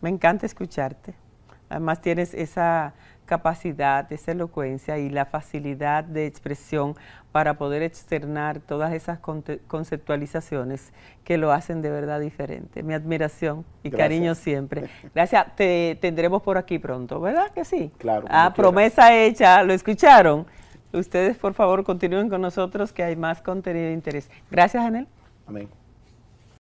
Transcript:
Me encanta escucharte. Además tienes esa capacidad, esa elocuencia y la facilidad de expresión para poder externar todas esas conceptualizaciones que lo hacen de verdad diferente. Mi admiración y cariño siempre. Gracias, te tendremos por aquí pronto, ¿verdad que sí? Claro. Ah, promesa hecha, ¿lo escucharon? Ustedes, por favor, continúen con nosotros que hay más contenido de interés. Gracias, Anel. Amén.